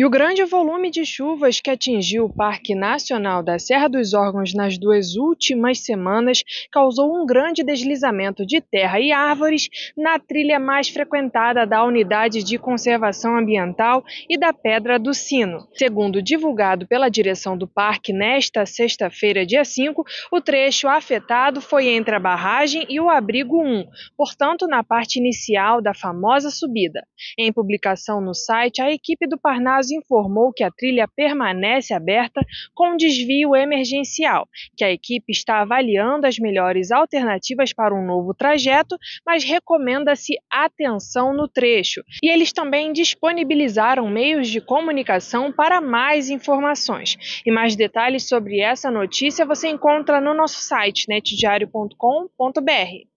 E o grande volume de chuvas que atingiu o Parque Nacional da Serra dos Órgãos nas duas últimas semanas causou um grande deslizamento de terra e árvores na trilha mais frequentada da Unidade de Conservação Ambiental e da Pedra do Sino. Segundo divulgado pela direção do parque nesta sexta-feira, dia 5, o trecho afetado foi entre a barragem e o abrigo 1, portanto, na parte inicial da famosa subida. Em publicação no site, a equipe do Parnaso informou que a trilha permanece aberta com desvio emergencial, que a equipe está avaliando as melhores alternativas para um novo trajeto, mas recomenda-se atenção no trecho. E eles também disponibilizaram meios de comunicação para mais informações. E mais detalhes sobre essa notícia você encontra no nosso site netdiario.com.br.